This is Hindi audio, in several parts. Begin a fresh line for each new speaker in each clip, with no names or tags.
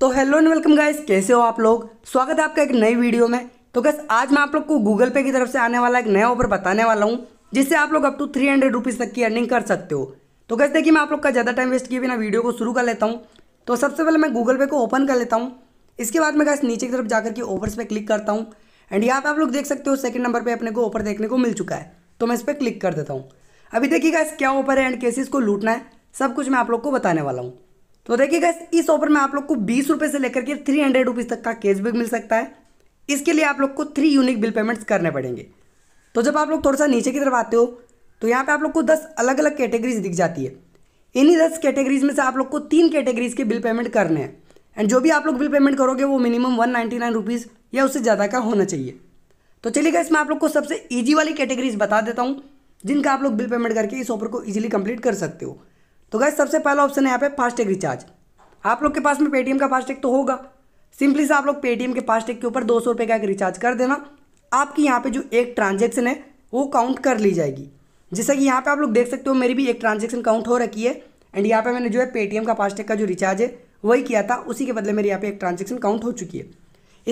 तो हेलो एंड वेलकम गाइस कैसे हो आप लोग स्वागत है आपका एक नई वीडियो में तो गैस आज मैं आप लोग को गूगल पे की तरफ से आने वाला एक नया ऑफर बताने वाला हूँ जिससे आप लोग up to three hundred rupees तक की अर्निंग कर सकते हो तो गैस देखिए मैं आप लोग का ज़्यादा टाइम वेस्ट किए बिना वीडियो को शुरू कर लेता हूँ तो सबसे पहले मैं गूगल पे को ओपन कर लेता हूँ इसके बाद मैं गैस नीचे की तरफ जाकर के ऑफर्स पर क्लिक करता हूँ एंड यहाँ पर आप लोग देख सकते हो सेकेंड नंबर पर अपने को ऑफर देखने को मिल चुका है तो मैं इस पर क्लिक कर देता हूँ अभी देखिए गैस क्या ऑफर है एंड कैसे इसको लूटना है सब कुछ मैं आप लोग को बताने वाला हूँ तो देखिए गैस इस ऑफर में आप लोग को बीस रुपये से लेकर के थ्री हंड्रेड रुपीज़ तक का कैशबैक मिल सकता है इसके लिए आप लोग को थ्री यूनिक बिल पेमेंट्स करने पड़ेंगे तो जब आप लोग थोड़ा सा नीचे की तरफ आते हो तो यहाँ पे आप लोग को दस अलग अलग कैटेगरीज दिख जाती है इन्हीं दस कैटेगरीज में से आप लोग को तीन कैटेगरीज के बिल पेमेंट करने हैं एंड जो भी आप लोग बिल पेमेंट करोगे वो minimum one ninety nine rupees या उससे ज़्यादा का होना चाहिए तो चलिए गैस मैं आप लोग को सबसे ईजी वाली कैटेगरीज बता देता हूँ जिनका आप लोग बिल पेमेंट करके इस ऑफर को ईजिली कंप्लीट कर सकते हो तो गैस सबसे पहला ऑप्शन है यहाँ पे फास्टैग रिचार्ज आप लोग के पास में पेटीएम का फास्टैग तो होगा सिंपली से आप लोग पेटीएम के फास्टैग के ऊपर दो सौ का एक रिचार्ज कर देना आपकी यहाँ पे जो एक ट्रांजेक्शन है वो काउंट कर ली जाएगी जैसा कि यहाँ पे आप लोग देख सकते हो मेरी भी एक ट्रांजेक्शन काउंट हो रखी है एंड यहाँ पे मैंने जो है पेटीएम का फास्टैग का जो रिचार्ज है वही किया था उसी के बदले मेरे यहाँ पे एक ट्रांजेक्शन काउंट हो चुकी है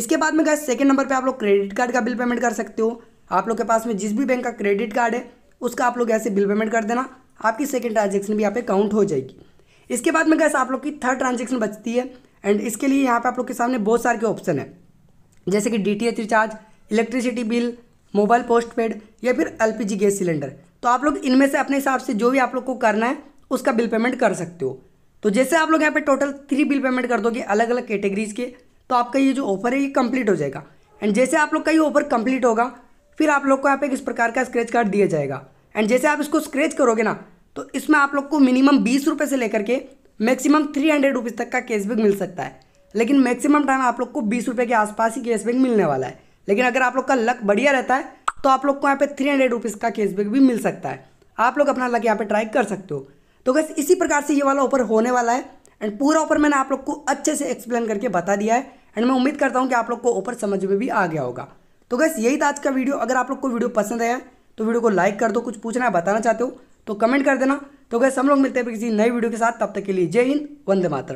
इसके बाद में गए सेकेंड नंबर पर आप लोग क्रेडिट कार्ड का बिल पेमेंट कर सकते हो आप लोग के पास में जिस भी बैंक का क्रेडिट कार्ड है उसका आप लोग ऐसे बिल पेमेंट कर देना आपकी सेकेंड ट्रांजेक्शन भी यहाँ पे काउंट हो जाएगी इसके बाद में गैस आप लोग की थर्ड ट्रांजेक्शन बचती है एंड इसके लिए यहाँ पे आप लोग के सामने बहुत सारे के ऑप्शन है जैसे कि D recharge electricity bill mobile postpaid या फिर एल गैस सिलेंडर तो आप लोग इनमें से अपने हिसाब से जो भी आप लोग को करना है उसका बिल पेमेंट कर सकते हो तो जैसे आप लोग यहाँ पे टोटल थ्री बिल पेमेंट कर दोगे अलग अलग कैटेगरीज के तो आपका ये जो ऑफर है ये कंप्लीट हो जाएगा एंड जैसे आप लोग का ये ऑफर कंप्लीट होगा फिर आप लोग को यहाँ पे किस प्रकार का स्क्रैच कार्ड दिया जाएगा एंड जैसे आप इसको स्क्रेच करोगे ना तो इसमें आप लोग को मिनिमम बीस रुपये से लेकर के मैक्सिमम थ्री हंड्रेड रुपीज़ तक का कैशबैक मिल सकता है लेकिन मैक्सिमम टाइम आप लोग को बीस रुपये के आसपास ही कैशबैक मिलने वाला है लेकिन अगर आप लोग का लक बढ़िया रहता है तो आप लोग को यहाँ पे थ्री हंड्रेड रुपीज़ का कैशबैक भी मिल सकता है आप लोग अपना लक यहाँ पर ट्राई कर सकते हो तो बस इसी प्रकार से ये वाला ऑफर होने वाला है एंड पूरा ऑफर मैंने आप लोग को अच्छे से एक्सप्लेन करके बता दिया है एंड मैं उम्मीद करता हूँ कि आप लोग को ऑफर समझ में भी आ गया होगा तो बस यही था आज का वीडियो अगर आप लोग को वीडियो पसंद आया तो वीडियो को लाइक कर दो कुछ पूछना है बताना चाहते हो तो कमेंट कर देना तो गैस हम लोग मिलते हैं किसी नई वीडियो के साथ तब तक के लिए जय हिंद वंदे मातरम